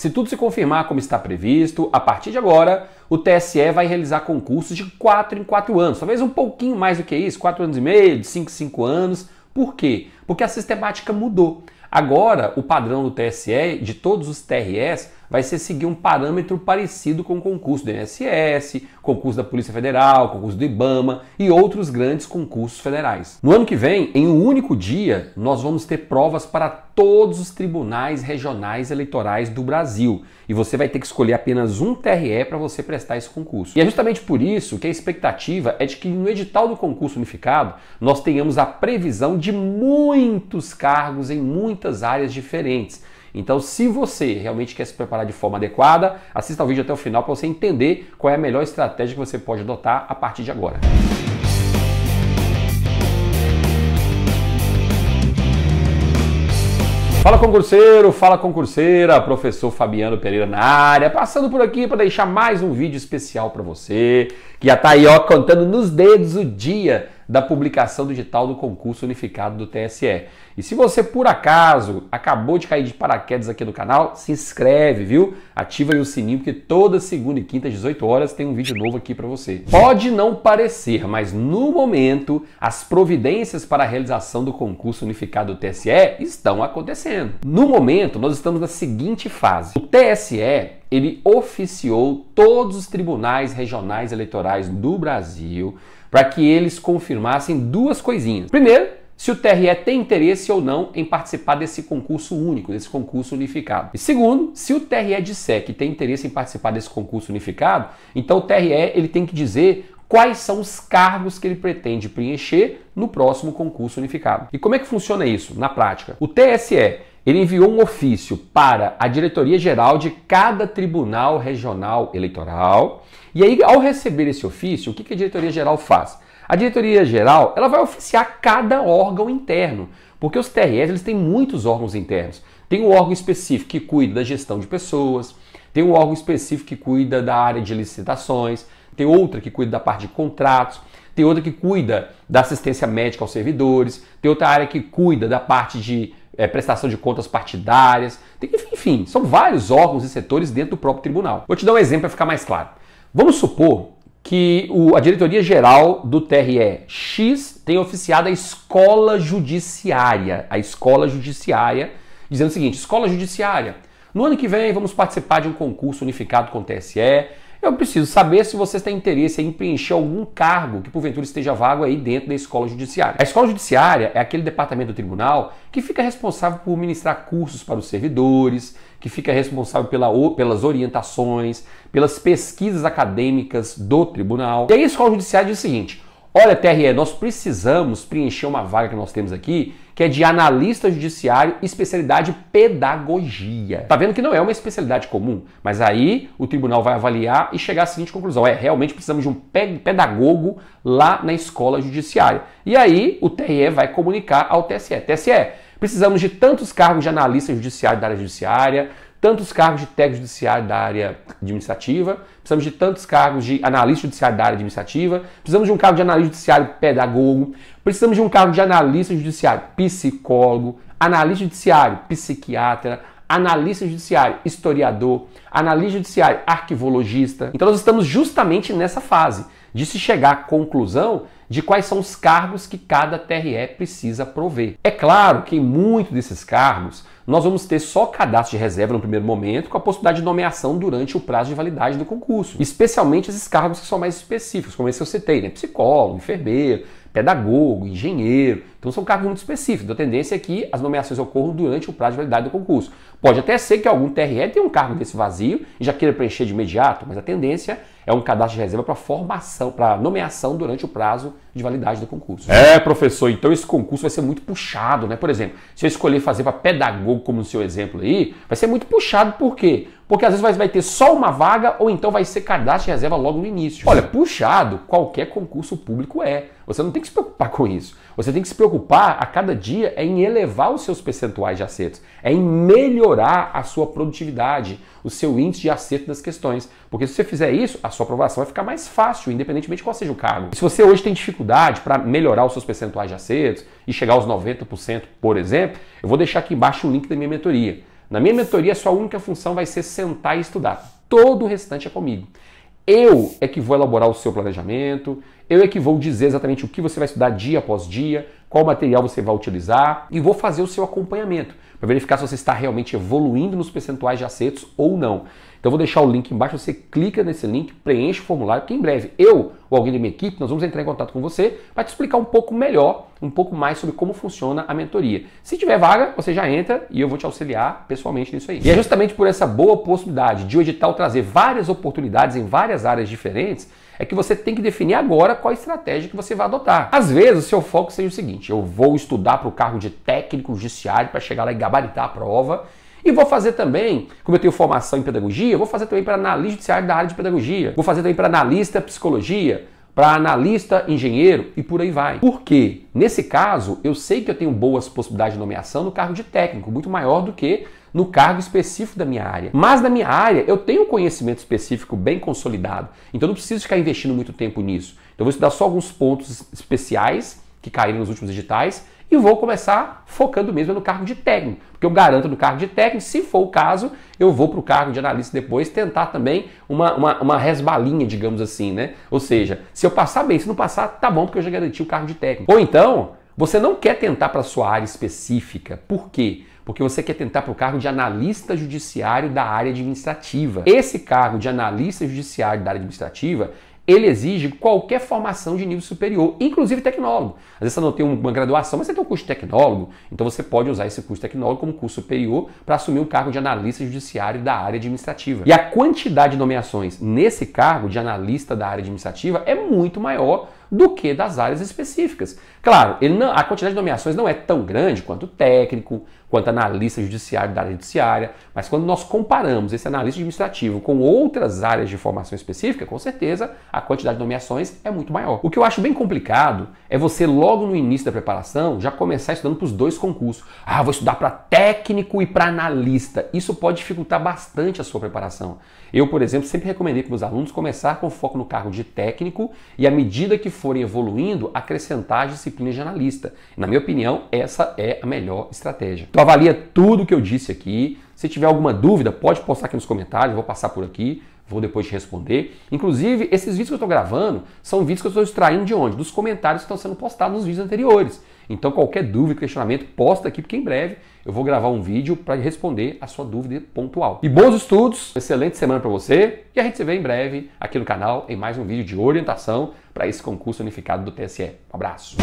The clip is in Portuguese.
Se tudo se confirmar como está previsto, a partir de agora, o TSE vai realizar concursos de 4 em 4 anos, talvez um pouquinho mais do que isso, 4 anos e meio, de 5 em 5 anos. Por quê? Porque a sistemática mudou. Agora, o padrão do TSE, de todos os TRS, vai ser seguir um parâmetro parecido com o concurso do INSS, concurso da Polícia Federal, concurso do IBAMA e outros grandes concursos federais. No ano que vem, em um único dia, nós vamos ter provas para todos os tribunais regionais eleitorais do Brasil e você vai ter que escolher apenas um TRE para você prestar esse concurso. E é justamente por isso que a expectativa é de que no edital do concurso unificado nós tenhamos a previsão de muitos cargos em muitos muitas áreas diferentes. Então, se você realmente quer se preparar de forma adequada, assista o vídeo até o final para você entender qual é a melhor estratégia que você pode adotar a partir de agora. Fala concurseiro, fala concurseira, professor Fabiano Pereira na área, passando por aqui para deixar mais um vídeo especial para você, que já tá aí ó, contando nos dedos o dia da publicação digital do concurso unificado do TSE. E se você por acaso acabou de cair de paraquedas aqui no canal, se inscreve, viu? Ativa aí o sininho porque toda segunda e quinta às 18 horas tem um vídeo novo aqui para você. Pode não parecer, mas no momento as providências para a realização do concurso unificado do TSE estão acontecendo. No momento nós estamos na seguinte fase. O TSE ele oficiou todos os tribunais regionais eleitorais do Brasil para que eles confirmassem duas coisinhas. Primeiro, se o TRE tem interesse ou não em participar desse concurso único, desse concurso unificado. E segundo, se o TRE disser que tem interesse em participar desse concurso unificado, então o TRE ele tem que dizer quais são os cargos que ele pretende preencher no próximo concurso unificado. E como é que funciona isso na prática? O TSE ele enviou um ofício para a diretoria-geral de cada tribunal regional eleitoral. E aí, ao receber esse ofício, o que a diretoria-geral faz? A diretoria-geral ela vai oficiar cada órgão interno, porque os TRS eles têm muitos órgãos internos. Tem um órgão específico que cuida da gestão de pessoas, tem um órgão específico que cuida da área de licitações, tem outra que cuida da parte de contratos, tem outra que cuida da assistência médica aos servidores, tem outra área que cuida da parte de é, prestação de contas partidárias, tem, enfim, são vários órgãos e setores dentro do próprio tribunal. Vou te dar um exemplo para ficar mais claro. Vamos supor que o, a diretoria geral do TRE X tem oficiado a escola judiciária, a escola judiciária, dizendo o seguinte: escola judiciária, no ano que vem vamos participar de um concurso unificado com o TSE eu preciso saber se você tem interesse em preencher algum cargo que porventura esteja vago aí dentro da escola judiciária. A escola judiciária é aquele departamento do tribunal que fica responsável por ministrar cursos para os servidores, que fica responsável pela, pelas orientações, pelas pesquisas acadêmicas do tribunal. E aí a escola judiciária diz o seguinte: Olha, TRE, nós precisamos preencher uma vaga que nós temos aqui, que é de analista judiciário, especialidade pedagogia. Tá vendo que não é uma especialidade comum, mas aí o tribunal vai avaliar e chegar à seguinte conclusão: é, realmente precisamos de um pedagogo lá na escola judiciária. E aí o TRE vai comunicar ao TSE. TSE, precisamos de tantos cargos de analista judiciário da área judiciária, tantos cargos de técnico judiciário da área administrativa, precisamos de tantos cargos de analista judiciário da área administrativa, precisamos de um cargo de analista judiciário pedagogo, precisamos de um cargo de analista judiciário psicólogo, analista judiciário psiquiatra, analista judiciário historiador, analista judiciário arquivologista. Então nós estamos justamente nessa fase de se chegar à conclusão de quais são os cargos que cada TRE precisa prover. É claro que em muitos desses cargos nós vamos ter só cadastro de reserva no primeiro momento, com a possibilidade de nomeação durante o prazo de validade do concurso. Especialmente esses cargos que são mais específicos, como esse eu citei, né? Psicólogo, enfermeiro, pedagogo, engenheiro. Então são cargos muito específicos. Então, a tendência é que as nomeações ocorram durante o prazo de validade do concurso. Pode até ser que algum TRE tenha um cargo desse vazio e já queira preencher de imediato, mas a tendência é é um cadastro de reserva para formação, para nomeação durante o prazo de validade do concurso. É, professor, então esse concurso vai ser muito puxado, né? Por exemplo, se eu escolher fazer para pedagogo, como no seu exemplo aí, vai ser muito puxado, por quê? Porque às vezes vai, ter só uma vaga ou então vai ser cadastro de reserva logo no início. Olha, puxado qualquer concurso público é. Você não tem que se preocupar com isso. Você tem que se preocupar a cada dia é em elevar os seus percentuais de acertos, é em melhorar a sua produtividade, o seu índice de acerto das questões. Porque se você fizer isso, a a sua aprovação vai ficar mais fácil, independentemente de qual seja o cargo. se você hoje tem dificuldade para melhorar os seus percentuais de acertos e chegar aos 90%, por exemplo, eu vou deixar aqui embaixo o link da minha mentoria. Na minha mentoria, sua única função vai ser sentar e estudar. Todo o restante é comigo. Eu é que vou elaborar o seu planejamento, eu é que vou dizer exatamente o que você vai estudar dia após dia, qual material você vai utilizar e vou fazer o seu acompanhamento para verificar se você está realmente evoluindo nos percentuais de acertos ou não. Então eu vou deixar o link embaixo, você clica nesse link, preenche o formulário, que em breve eu ou alguém da minha equipe, nós vamos entrar em contato com você para te explicar um pouco melhor, um pouco mais sobre como funciona a mentoria. Se tiver vaga, você já entra e eu vou te auxiliar pessoalmente nisso aí. E é justamente por essa boa possibilidade de o edital trazer várias oportunidades em várias áreas diferentes é que você tem que definir agora qual estratégia que você vai adotar. Às vezes, o seu foco seja o seguinte: eu vou estudar para o cargo de técnico judiciário para chegar lá e gabaritar a prova. E vou fazer também, como eu tenho formação em pedagogia, vou fazer também para analista judiciário da área de pedagogia. Vou fazer também para analista psicologia, para analista engenheiro e por aí vai. Porque Nesse caso, eu sei que eu tenho boas possibilidades de nomeação no cargo de técnico, muito maior do que no cargo específico da minha área. Mas na minha área eu tenho um conhecimento específico bem consolidado, então eu não preciso ficar investindo muito tempo nisso. Então eu vou estudar só alguns pontos especiais que caíram nos últimos digitais e vou começar focando mesmo no cargo de técnico, porque eu garanto no cargo de técnico, se for o caso, eu vou para o cargo de analista depois tentar também uma, uma, uma, resbalinha, digamos assim, né? Ou seja, se eu passar bem, se não passar, tá bom, porque eu já garanti o cargo de técnico. Ou então, você não quer tentar para sua área específica, por quê? porque você quer tentar para o cargo de analista judiciário da área administrativa. Esse cargo de analista judiciário da área administrativa ele exige qualquer formação de nível superior, inclusive tecnólogo. Às vezes você não tem uma graduação, mas você tem um curso de tecnólogo, então você pode usar esse curso de tecnólogo como curso superior para assumir um cargo de analista judiciário da área administrativa. E a quantidade de nomeações nesse cargo de analista da área administrativa é muito maior do que das áreas específicas. Claro, não, a quantidade de nomeações não é tão grande quanto técnico, quanto analista judiciário da área judiciária, mas quando nós comparamos esse analista administrativo com outras áreas de formação específica, com certeza a quantidade de nomeações é muito maior. O que eu acho bem complicado é você logo no início da preparação já começar estudando para os dois concursos. Ah, vou estudar para técnico e para analista. Isso pode dificultar bastante a sua preparação. Eu, por exemplo, sempre recomendei para meus alunos começar com foco no cargo de técnico e à medida que forem evoluindo, acrescentar as disciplinas de analista. Na minha opinião, essa é a melhor estratégia. Então, Tipo, avalia tudo que eu disse aqui. Se tiver alguma dúvida, pode postar aqui nos comentários, vou passar por aqui, vou depois te responder. Inclusive, esses vídeos que eu estou gravando são vídeos que eu estou extraindo de onde? Dos comentários que estão sendo postados nos vídeos anteriores. Então, qualquer dúvida, questionamento, posta aqui, porque em breve eu vou gravar um vídeo para responder a sua dúvida pontual. E bons estudos, excelente semana para você e a gente se vê em breve aqui no canal em mais um vídeo de orientação para esse concurso unificado do TSE. Um abraço!